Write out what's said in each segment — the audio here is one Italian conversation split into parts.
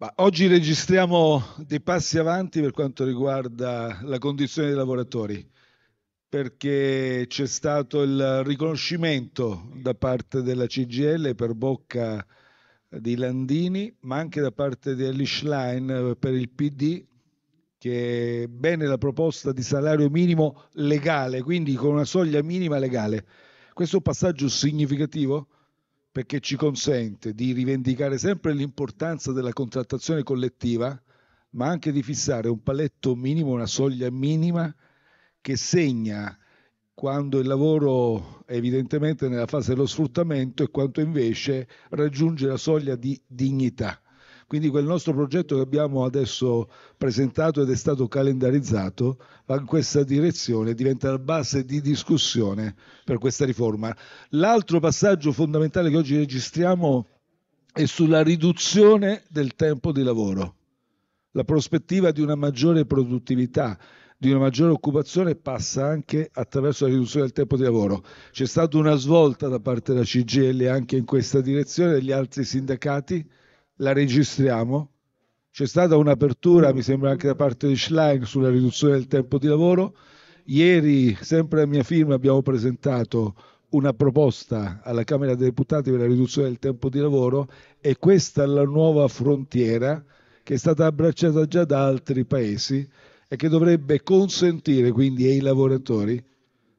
Ma oggi registriamo dei passi avanti per quanto riguarda la condizione dei lavoratori, perché c'è stato il riconoscimento da parte della CGL per bocca di Landini, ma anche da parte dell'Ishline per il PD, che è bene la proposta di salario minimo legale, quindi con una soglia minima legale. Questo è un passaggio significativo perché ci consente di rivendicare sempre l'importanza della contrattazione collettiva, ma anche di fissare un paletto minimo, una soglia minima che segna quando il lavoro è evidentemente nella fase dello sfruttamento e quanto invece raggiunge la soglia di dignità. Quindi quel nostro progetto che abbiamo adesso presentato ed è stato calendarizzato va in questa direzione, diventa la base di discussione per questa riforma. L'altro passaggio fondamentale che oggi registriamo è sulla riduzione del tempo di lavoro. La prospettiva di una maggiore produttività, di una maggiore occupazione passa anche attraverso la riduzione del tempo di lavoro. C'è stata una svolta da parte della CGL anche in questa direzione, e degli altri sindacati la registriamo. C'è stata un'apertura, mi sembra anche da parte di Schlein, sulla riduzione del tempo di lavoro. Ieri, sempre a mia firma, abbiamo presentato una proposta alla Camera dei Deputati per la riduzione del tempo di lavoro e questa è la nuova frontiera che è stata abbracciata già da altri paesi e che dovrebbe consentire quindi ai lavoratori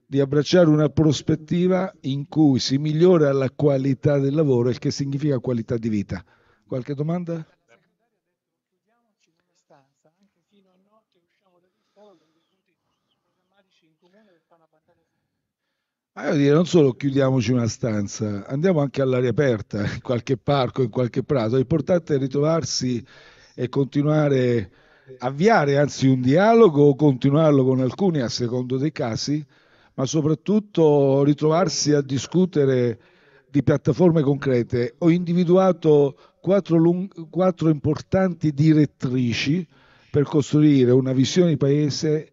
di abbracciare una prospettiva in cui si migliora la qualità del lavoro, il che significa qualità di vita. Qualche domanda? Ma ah, io direi non solo chiudiamoci una stanza, andiamo anche all'aria aperta, in qualche parco, in qualche prato. L'importante è ritrovarsi e continuare, avviare anzi un dialogo o continuarlo con alcuni a secondo dei casi, ma soprattutto ritrovarsi a discutere di piattaforme concrete. Ho individuato quattro, lung- quattro importanti direttrici per costruire una visione di paese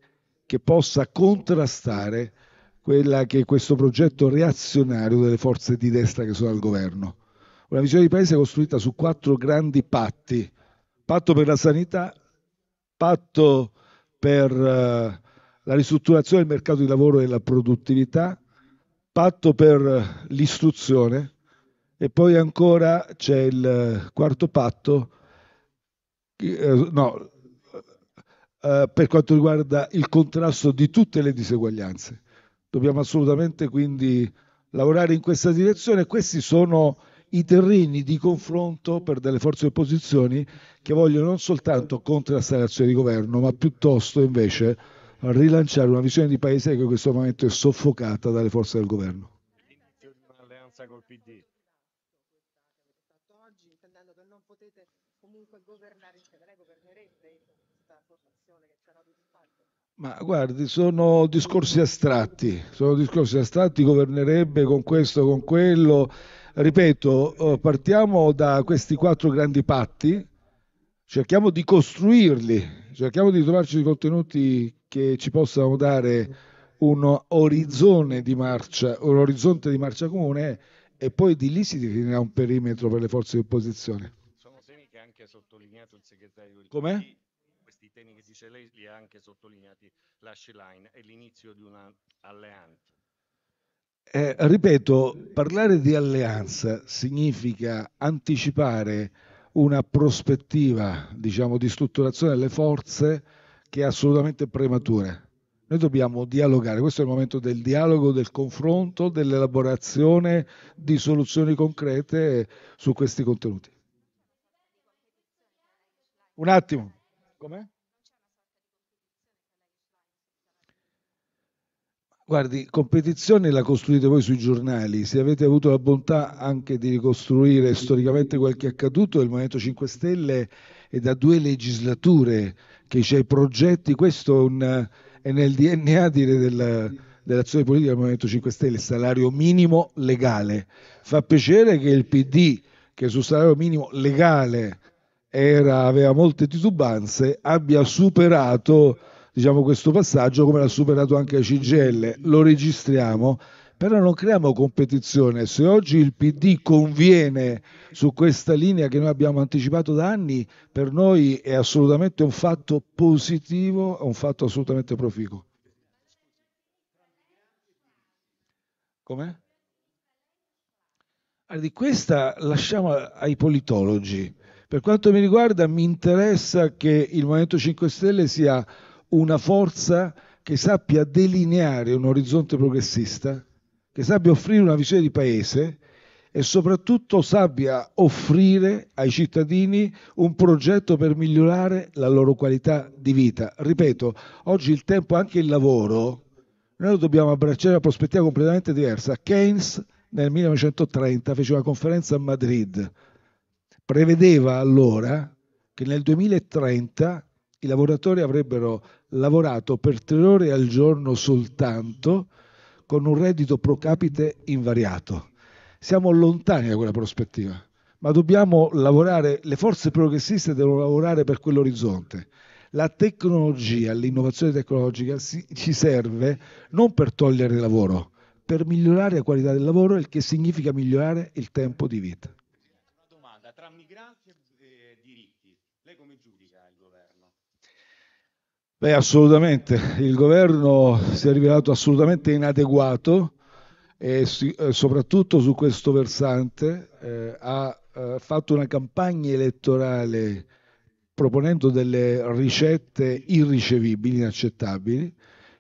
che possa contrastare quella che è questo progetto reazionario delle forze di destra che sono al governo. Una visione di paese costruita su quattro grandi patti. Patto per la sanità, patto per eh, la ristrutturazione del mercato di lavoro e la produttività, patto per l'istruzione e poi ancora c'è il eh, quarto patto, eh, no, eh, per quanto riguarda il contrasto di tutte le diseguaglianze. Dobbiamo assolutamente quindi lavorare in questa direzione. Questi sono i terreni di confronto per delle forze di opposizione che vogliono non soltanto contrastare l'azione di governo, ma piuttosto invece rilanciare una visione di paese che in questo momento è soffocata dalle forze del governo. Un'alleanza col PD potete comunque governare insieme, lei governerebbe questa formazione che c'era di spazio? Ma guardi, sono discorsi astratti, sono discorsi astratti, governerebbe con questo, con quello. Ripeto, eh, partiamo da questi quattro grandi patti, cerchiamo di costruirli, cerchiamo di trovarci contenuti che ci possano dare un orizzonte di marcia, un orizzonte di marcia comune e poi di lì si definirà un perimetro per le forze di opposizione anche sottolineato il segretario del Come? questi temi che dice lei li ha anche sottolineati l'asci line e l'inizio di una alleanza. Eh, ripeto, parlare di alleanza significa anticipare una prospettiva diciamo, di strutturazione delle forze che è assolutamente prematura. Noi dobbiamo dialogare, questo è il momento del dialogo, del confronto, dell'elaborazione di soluzioni concrete su questi contenuti. Un attimo. Com'è? Guardi, competizione la costruite voi sui giornali, se avete avuto la bontà anche di ricostruire storicamente quel che è accaduto, il Movimento 5 Stelle è da due legislature che c'è i progetti, questo è, un, è nel DNA dire, della, dell'azione politica del Movimento 5 Stelle, salario minimo legale. Fa piacere che il PD, che sul salario minimo legale era, aveva molte titubanze, abbia superato diciamo, questo passaggio come l'ha superato anche la CGL. Lo registriamo, però non creiamo competizione. Se oggi il PD conviene su questa linea che noi abbiamo anticipato da anni, per noi è assolutamente un fatto positivo, è un fatto assolutamente proficuo. Com'è? Di questa lasciamo ai politologi per quanto mi riguarda mi interessa che il Movimento 5 Stelle sia una forza che sappia delineare un orizzonte progressista, che sappia offrire una visione di paese e soprattutto sappia offrire ai cittadini un progetto per migliorare la loro qualità di vita. Ripeto, oggi il tempo e anche il lavoro, noi dobbiamo abbracciare una prospettiva completamente diversa. Keynes nel 1930 fece una conferenza a Madrid prevedeva allora che nel 2030 i lavoratori avrebbero lavorato per tre ore al giorno soltanto con un reddito pro capite invariato. Siamo lontani da quella prospettiva, ma dobbiamo lavorare, le forze progressiste devono lavorare per quell'orizzonte. La tecnologia, l'innovazione tecnologica si, ci serve non per togliere lavoro, per migliorare la qualità del lavoro, il che significa migliorare il tempo di vita tra migranti e eh, diritti. Lei come giudica il governo? Beh, assolutamente. Il governo si è rivelato assolutamente inadeguato e eh, soprattutto su questo versante eh, ha eh, fatto una campagna elettorale proponendo delle ricette irricevibili, inaccettabili.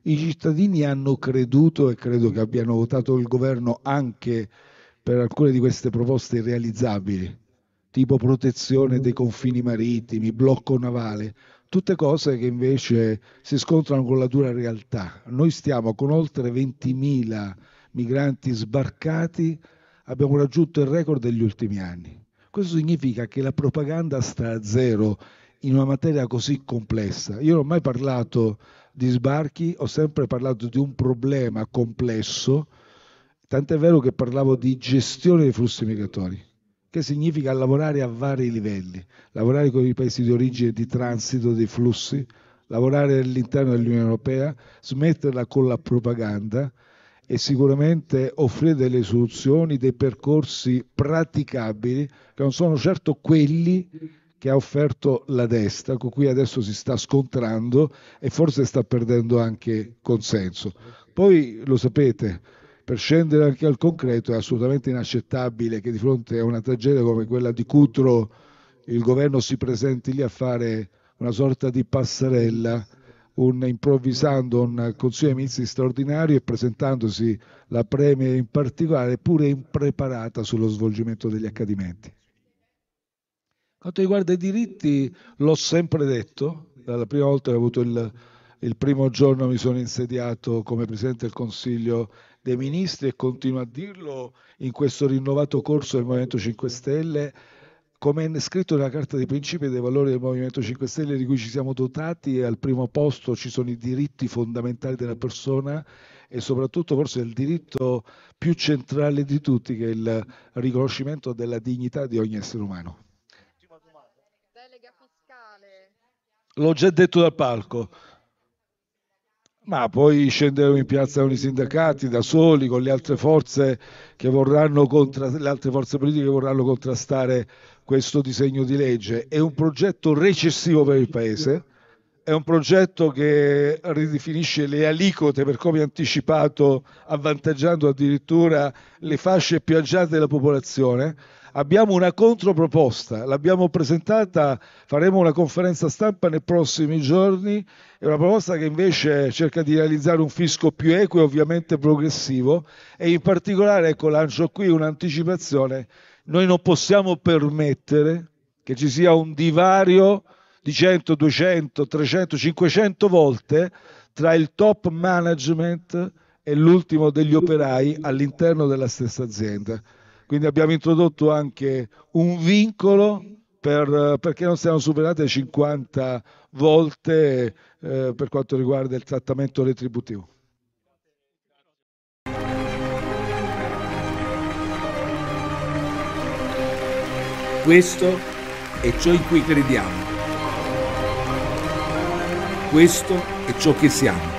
I cittadini hanno creduto e credo che abbiano votato il governo anche per alcune di queste proposte irrealizzabili tipo protezione dei confini marittimi, blocco navale, tutte cose che invece si scontrano con la dura realtà. Noi stiamo con oltre 20.000 migranti sbarcati, abbiamo raggiunto il record degli ultimi anni. Questo significa che la propaganda sta a zero in una materia così complessa. Io non ho mai parlato di sbarchi, ho sempre parlato di un problema complesso, tant'è vero che parlavo di gestione dei flussi migratori che significa lavorare a vari livelli, lavorare con i paesi di origine e di transito dei flussi, lavorare all'interno dell'Unione Europea, smetterla con la propaganda e sicuramente offrire delle soluzioni, dei percorsi praticabili che non sono certo quelli che ha offerto la destra, con cui adesso si sta scontrando e forse sta perdendo anche consenso. Poi lo sapete, per scendere anche al concreto è assolutamente inaccettabile che di fronte a una tragedia come quella di Cutro il governo si presenti lì a fare una sorta di passerella, un, improvvisando un Consiglio dei Ministri straordinario e presentandosi la Premier in particolare pure impreparata sullo svolgimento degli accadimenti. Quanto riguarda i diritti, l'ho sempre detto, dalla prima volta che ho avuto il, il primo giorno mi sono insediato come Presidente del Consiglio dei ministri e continuo a dirlo in questo rinnovato corso del Movimento 5 Stelle, come è scritto nella Carta dei Principi e dei Valori del Movimento 5 Stelle di cui ci siamo dotati, al primo posto ci sono i diritti fondamentali della persona e soprattutto forse il diritto più centrale di tutti che è il riconoscimento della dignità di ogni essere umano. L'ho già detto dal palco. Ma poi scenderemo in piazza con i sindacati da soli, con le altre forze, che vorranno contra- le altre forze politiche che vorranno contrastare questo disegno di legge. È un progetto recessivo per il Paese, è un progetto che ridefinisce le aliquote per come anticipato, avvantaggiando addirittura le fasce più agiate della popolazione abbiamo una controproposta, l'abbiamo presentata, faremo una conferenza stampa nei prossimi giorni, è una proposta che invece cerca di realizzare un fisco più equo e ovviamente progressivo e in particolare, ecco, lancio qui un'anticipazione, noi non possiamo permettere che ci sia un divario di 100, 200, 300, 500 volte tra il top management e l'ultimo degli operai all'interno della stessa azienda. Quindi abbiamo introdotto anche un vincolo per, perché non siano superate 50 volte eh, per quanto riguarda il trattamento retributivo. Questo è ciò in cui crediamo. Questo è ciò che siamo.